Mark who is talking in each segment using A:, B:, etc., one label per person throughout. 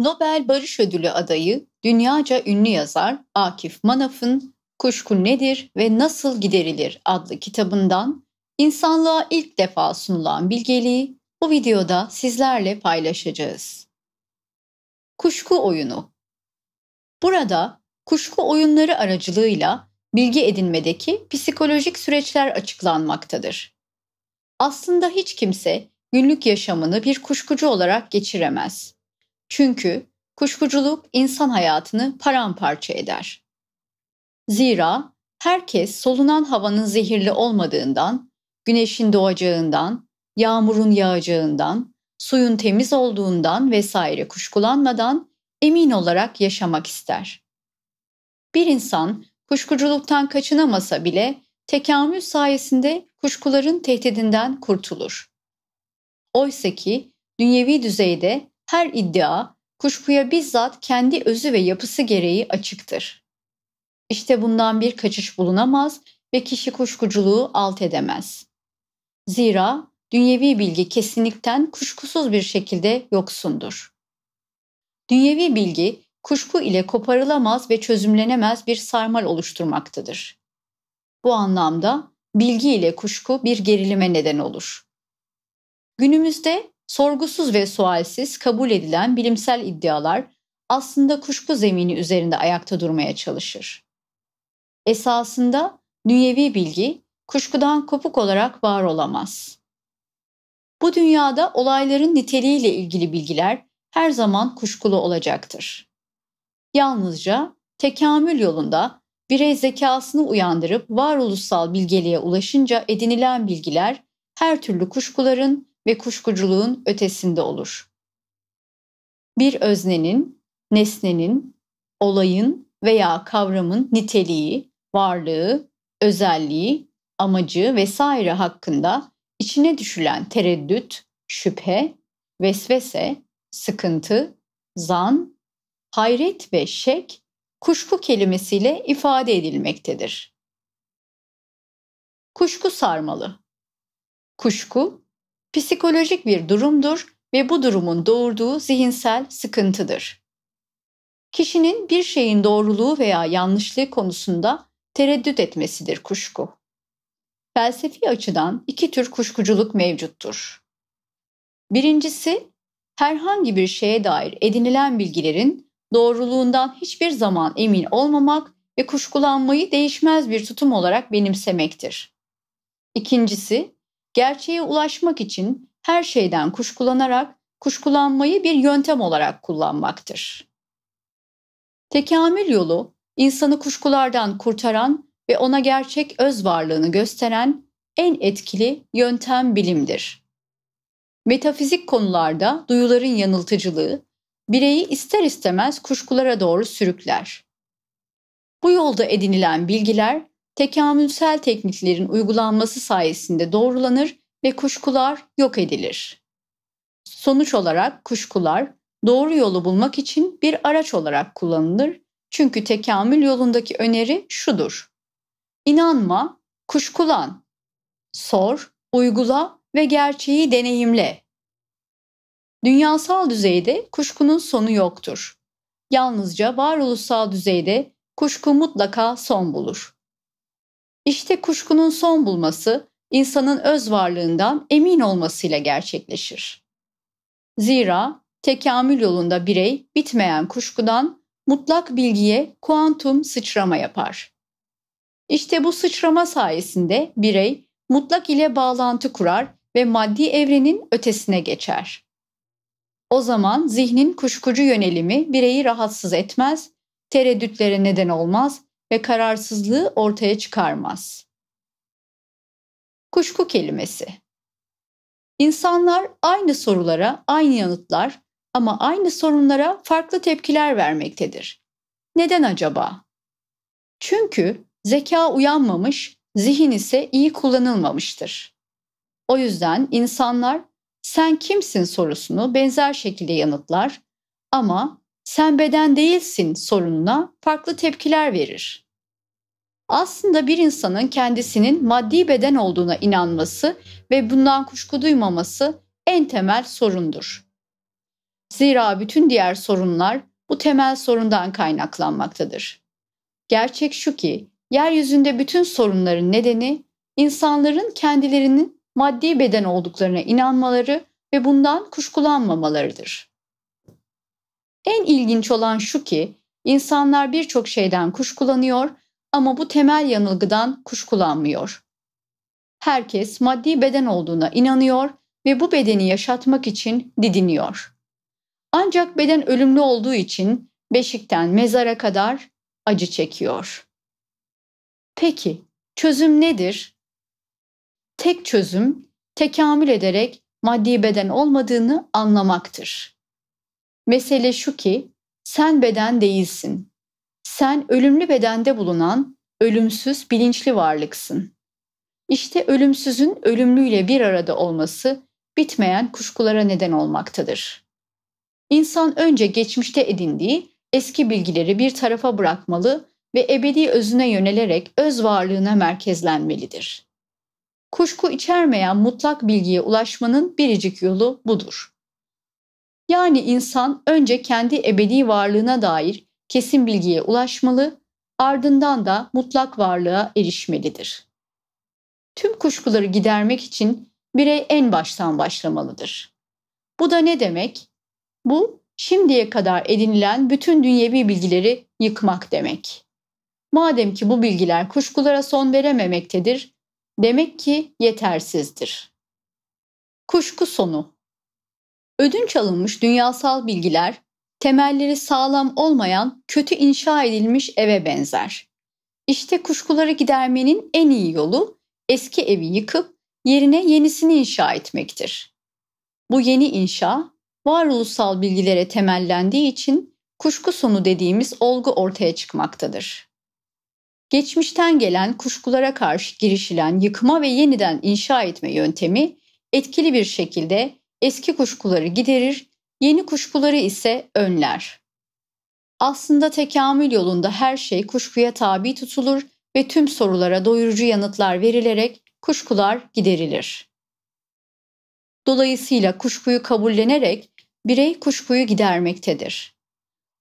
A: Nobel Barış Ödülü adayı, dünyaca ünlü yazar Akif Manaf'ın Kuşku Nedir ve Nasıl Giderilir adlı kitabından insanlığa ilk defa sunulan bilgeliği bu videoda sizlerle paylaşacağız. Kuşku oyunu Burada kuşku oyunları aracılığıyla bilgi edinmedeki psikolojik süreçler açıklanmaktadır. Aslında hiç kimse günlük yaşamını bir kuşkucu olarak geçiremez. Çünkü kuşkuculuk insan hayatını paramparça eder. Zira herkes solunan havanın zehirli olmadığından, güneşin doğacağından, yağmurun yağacağından, suyun temiz olduğundan vesaire kuşkulanmadan emin olarak yaşamak ister. Bir insan kuşkuculuktan kaçınamasa bile tekamül sayesinde kuşkuların tehdidinden kurtulur. Oysa ki dünyevi düzeyde her iddia kuşkuya bizzat kendi özü ve yapısı gereği açıktır. İşte bundan bir kaçış bulunamaz ve kişi kuşkuculuğu alt edemez. Zira dünyevi bilgi kesinlikten kuşkusuz bir şekilde yoksundur. Dünyevi bilgi kuşku ile koparılamaz ve çözümlenemez bir sarmal oluşturmaktadır. Bu anlamda bilgi ile kuşku bir gerilime neden olur. Günümüzde sorgusuz ve sualsiz kabul edilen bilimsel iddialar aslında kuşku zemini üzerinde ayakta durmaya çalışır. Esasında dünyevi bilgi kuşkudan kopuk olarak var olamaz. Bu dünyada olayların niteliğiyle ilgili bilgiler her zaman kuşkulu olacaktır. Yalnızca tekamül yolunda birey zekasını uyandırıp varoluşsal bilgeliğe ulaşınca edinilen bilgiler her türlü kuşkuların ve kuşkuculuğun ötesinde olur. Bir öznenin, nesnenin, olayın veya kavramın niteliği, varlığı, özelliği, amacı vesaire hakkında içine düşülen tereddüt, şüphe, vesvese, sıkıntı, zan, hayret ve şek kuşku kelimesiyle ifade edilmektedir. Kuşku sarmalı. Kuşku psikolojik bir durumdur ve bu durumun doğurduğu zihinsel sıkıntıdır. Kişinin bir şeyin doğruluğu veya yanlışlığı konusunda tereddüt etmesidir kuşku. Felsefi açıdan iki tür kuşkuculuk mevcuttur. Birincisi, herhangi bir şeye dair edinilen bilgilerin doğruluğundan hiçbir zaman emin olmamak ve kuşkulanmayı değişmez bir tutum olarak benimsemektir. İkincisi, gerçeğe ulaşmak için her şeyden kuşkulanarak kuşkulanmayı bir yöntem olarak kullanmaktır. Tekamül yolu insanı kuşkulardan kurtaran ve ona gerçek öz varlığını gösteren en etkili yöntem bilimdir. Metafizik konularda duyuların yanıltıcılığı bireyi ister istemez kuşkulara doğru sürükler. Bu yolda edinilen bilgiler tekamülsel tekniklerin uygulanması sayesinde doğrulanır ve kuşkular yok edilir. Sonuç olarak kuşkular doğru yolu bulmak için bir araç olarak kullanılır. Çünkü tekamül yolundaki öneri şudur. İnanma, kuşkulan. Sor, uygula ve gerçeği deneyimle. Dünyasal düzeyde kuşkunun sonu yoktur. Yalnızca varoluşsal düzeyde kuşku mutlaka son bulur. İşte kuşkunun son bulması insanın öz varlığından emin olmasıyla gerçekleşir. Zira tekamül yolunda birey bitmeyen kuşkudan mutlak bilgiye kuantum sıçrama yapar. İşte bu sıçrama sayesinde birey mutlak ile bağlantı kurar ve maddi evrenin ötesine geçer. O zaman zihnin kuşkucu yönelimi bireyi rahatsız etmez, tereddütlere neden olmaz ve kararsızlığı ortaya çıkarmaz. Kuşku kelimesi. İnsanlar aynı sorulara aynı yanıtlar ama aynı sorunlara farklı tepkiler vermektedir. Neden acaba? Çünkü zeka uyanmamış, zihin ise iyi kullanılmamıştır. O yüzden insanlar sen kimsin sorusunu benzer şekilde yanıtlar ama sen beden değilsin sorununa farklı tepkiler verir. Aslında bir insanın kendisinin maddi beden olduğuna inanması ve bundan kuşku duymaması en temel sorundur. Zira bütün diğer sorunlar bu temel sorundan kaynaklanmaktadır. Gerçek şu ki yeryüzünde bütün sorunların nedeni insanların kendilerinin maddi beden olduklarına inanmaları ve bundan kuşkulanmamalarıdır. En ilginç olan şu ki insanlar birçok şeyden kuşkulanıyor ama bu temel yanılgıdan kuşkulanmıyor. Herkes maddi beden olduğuna inanıyor ve bu bedeni yaşatmak için didiniyor. Ancak beden ölümlü olduğu için beşikten mezara kadar acı çekiyor. Peki çözüm nedir? Tek çözüm tekamül ederek maddi beden olmadığını anlamaktır. Mesele şu ki sen beden değilsin. Sen ölümlü bedende bulunan ölümsüz bilinçli varlıksın. İşte ölümsüzün ölümlüyle bir arada olması bitmeyen kuşkulara neden olmaktadır. İnsan önce geçmişte edindiği eski bilgileri bir tarafa bırakmalı ve ebedi özüne yönelerek öz varlığına merkezlenmelidir. Kuşku içermeyen mutlak bilgiye ulaşmanın biricik yolu budur. Yani insan önce kendi ebedi varlığına dair kesin bilgiye ulaşmalı, ardından da mutlak varlığa erişmelidir. Tüm kuşkuları gidermek için birey en baştan başlamalıdır. Bu da ne demek? Bu şimdiye kadar edinilen bütün dünyevi bilgileri yıkmak demek. Madem ki bu bilgiler kuşkulara son verememektedir, demek ki yetersizdir. Kuşku sonu Ödünç alınmış dünyasal bilgiler temelleri sağlam olmayan kötü inşa edilmiş eve benzer. İşte kuşkuları gidermenin en iyi yolu eski evi yıkıp yerine yenisini inşa etmektir. Bu yeni inşa varoluşsal bilgilere temellendiği için kuşku sonu dediğimiz olgu ortaya çıkmaktadır. Geçmişten gelen kuşkulara karşı girişilen yıkma ve yeniden inşa etme yöntemi etkili bir şekilde eski kuşkuları giderir, yeni kuşkuları ise önler. Aslında tekamül yolunda her şey kuşkuya tabi tutulur ve tüm sorulara doyurucu yanıtlar verilerek kuşkular giderilir. Dolayısıyla kuşkuyu kabullenerek birey kuşkuyu gidermektedir.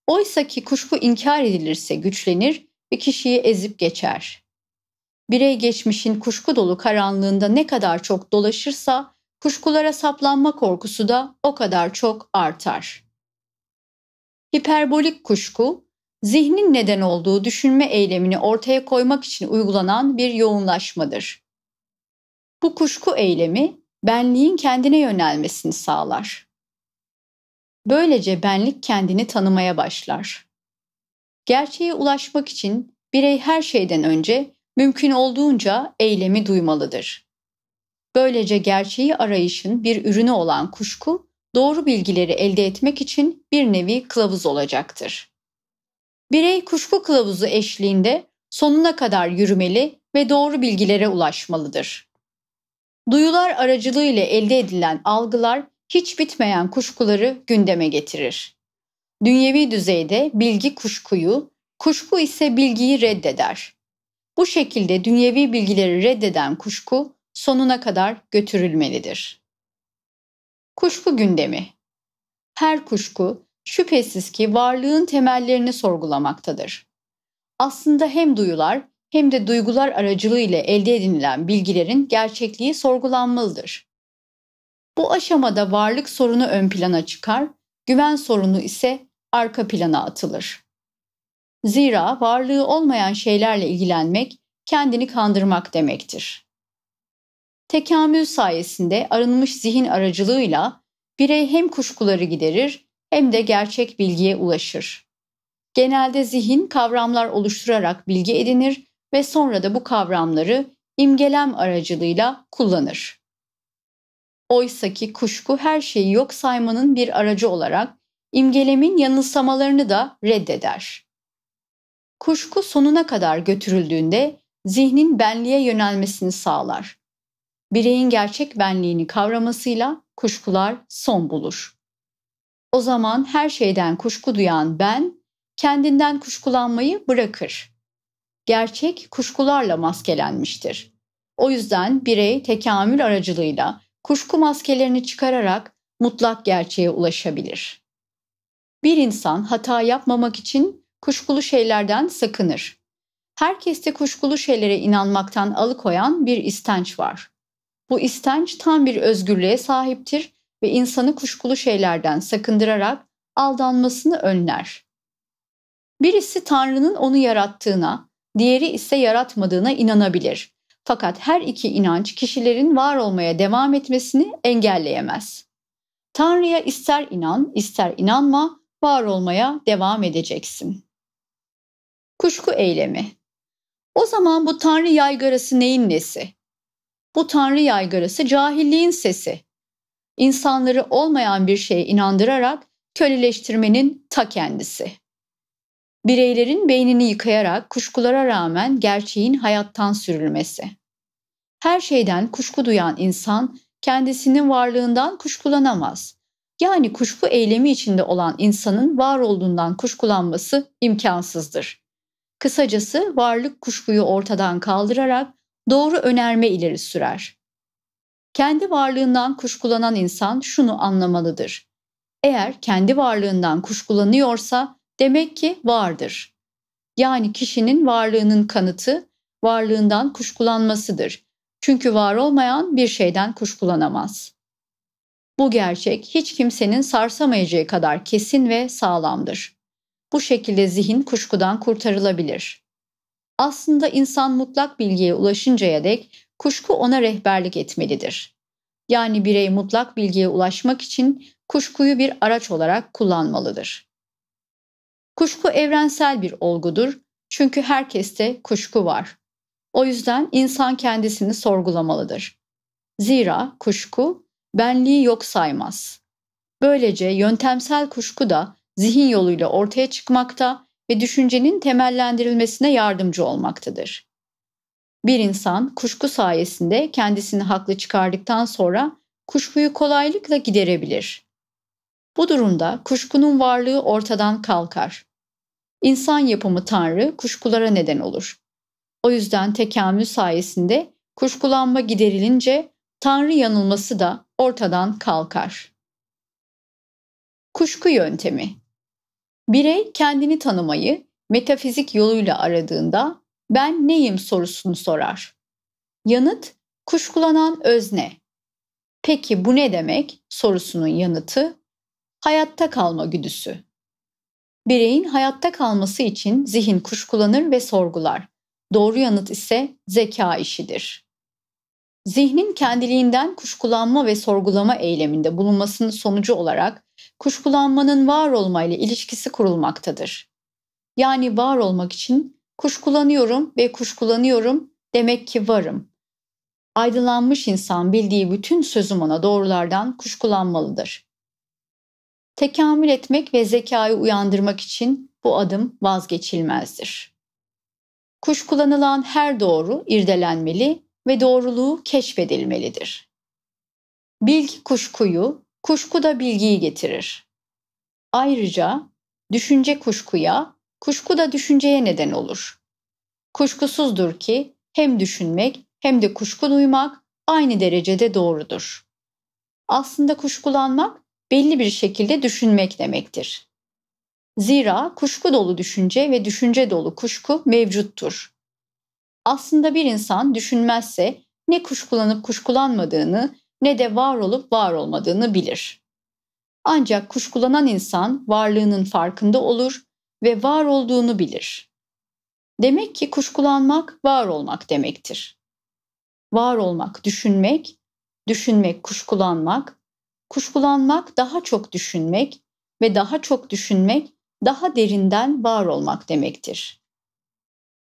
A: Oysa ki kuşku inkar edilirse güçlenir ve kişiyi ezip geçer. Birey geçmişin kuşku dolu karanlığında ne kadar çok dolaşırsa kuşkulara saplanma korkusu da o kadar çok artar. Hiperbolik kuşku, zihnin neden olduğu düşünme eylemini ortaya koymak için uygulanan bir yoğunlaşmadır. Bu kuşku eylemi benliğin kendine yönelmesini sağlar. Böylece benlik kendini tanımaya başlar. Gerçeğe ulaşmak için birey her şeyden önce mümkün olduğunca eylemi duymalıdır. Böylece gerçeği arayışın bir ürünü olan kuşku doğru bilgileri elde etmek için bir nevi kılavuz olacaktır. Birey kuşku kılavuzu eşliğinde sonuna kadar yürümeli ve doğru bilgilere ulaşmalıdır. Duyular aracılığıyla elde edilen algılar hiç bitmeyen kuşkuları gündeme getirir. Dünyevi düzeyde bilgi kuşkuyu, kuşku ise bilgiyi reddeder. Bu şekilde dünyevi bilgileri reddeden kuşku sonuna kadar götürülmelidir. Kuşku gündemi Her kuşku şüphesiz ki varlığın temellerini sorgulamaktadır. Aslında hem duyular hem de duygular aracılığıyla elde edinilen bilgilerin gerçekliği sorgulanmalıdır. Bu aşamada varlık sorunu ön plana çıkar, güven sorunu ise arka plana atılır. Zira varlığı olmayan şeylerle ilgilenmek kendini kandırmak demektir tekamül sayesinde arınmış zihin aracılığıyla birey hem kuşkuları giderir hem de gerçek bilgiye ulaşır. Genelde zihin kavramlar oluşturarak bilgi edinir ve sonra da bu kavramları imgelem aracılığıyla kullanır. Oysaki kuşku her şeyi yok saymanın bir aracı olarak imgelemin yanılsamalarını da reddeder. Kuşku sonuna kadar götürüldüğünde zihnin benliğe yönelmesini sağlar bireyin gerçek benliğini kavramasıyla kuşkular son bulur. O zaman her şeyden kuşku duyan ben kendinden kuşkulanmayı bırakır. Gerçek kuşkularla maskelenmiştir. O yüzden birey tekamül aracılığıyla kuşku maskelerini çıkararak mutlak gerçeğe ulaşabilir. Bir insan hata yapmamak için kuşkulu şeylerden sakınır. Herkeste kuşkulu şeylere inanmaktan alıkoyan bir istenç var. Bu istenç tam bir özgürlüğe sahiptir ve insanı kuşkulu şeylerden sakındırarak aldanmasını önler. Birisi Tanrı'nın onu yarattığına, diğeri ise yaratmadığına inanabilir. Fakat her iki inanç kişilerin var olmaya devam etmesini engelleyemez. Tanrı'ya ister inan, ister inanma, var olmaya devam edeceksin. Kuşku eylemi. O zaman bu Tanrı yaygarası neyin nesi? Bu tanrı yaygarası cahilliğin sesi. İnsanları olmayan bir şeye inandırarak köleleştirmenin ta kendisi. Bireylerin beynini yıkayarak kuşkulara rağmen gerçeğin hayattan sürülmesi. Her şeyden kuşku duyan insan kendisinin varlığından kuşkulanamaz. Yani kuşku eylemi içinde olan insanın var olduğundan kuşkulanması imkansızdır. Kısacası varlık kuşkuyu ortadan kaldırarak doğru önerme ileri sürer. Kendi varlığından kuşkulanan insan şunu anlamalıdır. Eğer kendi varlığından kuşkulanıyorsa demek ki vardır. Yani kişinin varlığının kanıtı varlığından kuşkulanmasıdır. Çünkü var olmayan bir şeyden kuşkulanamaz. Bu gerçek hiç kimsenin sarsamayacağı kadar kesin ve sağlamdır. Bu şekilde zihin kuşkudan kurtarılabilir. Aslında insan mutlak bilgiye ulaşıncaya dek kuşku ona rehberlik etmelidir. Yani birey mutlak bilgiye ulaşmak için kuşkuyu bir araç olarak kullanmalıdır. Kuşku evrensel bir olgudur çünkü herkeste kuşku var. O yüzden insan kendisini sorgulamalıdır. Zira kuşku benliği yok saymaz. Böylece yöntemsel kuşku da zihin yoluyla ortaya çıkmakta ve düşüncenin temellendirilmesine yardımcı olmaktadır. Bir insan kuşku sayesinde kendisini haklı çıkardıktan sonra kuşkuyu kolaylıkla giderebilir. Bu durumda kuşkunun varlığı ortadan kalkar. İnsan yapımı Tanrı kuşkulara neden olur. O yüzden tekamül sayesinde kuşkulanma giderilince Tanrı yanılması da ortadan kalkar. Kuşku yöntemi Birey kendini tanımayı metafizik yoluyla aradığında ben neyim sorusunu sorar. Yanıt kuşkulanan özne. Peki bu ne demek sorusunun yanıtı hayatta kalma güdüsü. Bireyin hayatta kalması için zihin kuşkulanır ve sorgular. Doğru yanıt ise zeka işidir. Zihnin kendiliğinden kuşkulanma ve sorgulama eyleminde bulunmasının sonucu olarak kuşkulanmanın var olmayla ilişkisi kurulmaktadır. Yani var olmak için kuşkulanıyorum ve kuşkulanıyorum demek ki varım. Aydınlanmış insan bildiği bütün sözüm ona doğrulardan kuşkulanmalıdır. Tekamül etmek ve zekayı uyandırmak için bu adım vazgeçilmezdir. Kuşkulanılan her doğru irdelenmeli ve doğruluğu keşfedilmelidir. Bil kuşkuyu, Kuşku da bilgiyi getirir. Ayrıca düşünce kuşkuya, kuşku da düşünceye neden olur. Kuşkusuzdur ki hem düşünmek hem de kuşku duymak aynı derecede doğrudur. Aslında kuşkulanmak belli bir şekilde düşünmek demektir. Zira kuşku dolu düşünce ve düşünce dolu kuşku mevcuttur. Aslında bir insan düşünmezse ne kuşkulanıp kuşkulanmadığını ne de var olup var olmadığını bilir. Ancak kuşkulanan insan varlığının farkında olur ve var olduğunu bilir. Demek ki kuşkulanmak var olmak demektir. Var olmak düşünmek, düşünmek kuşkulanmak, kuşkulanmak daha çok düşünmek ve daha çok düşünmek daha derinden var olmak demektir.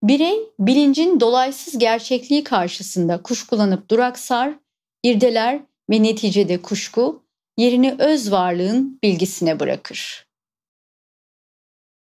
A: Birey bilincin dolaysız gerçekliği karşısında kuşkulanıp duraksar irdeler ve neticede kuşku yerini öz varlığın bilgisine bırakır.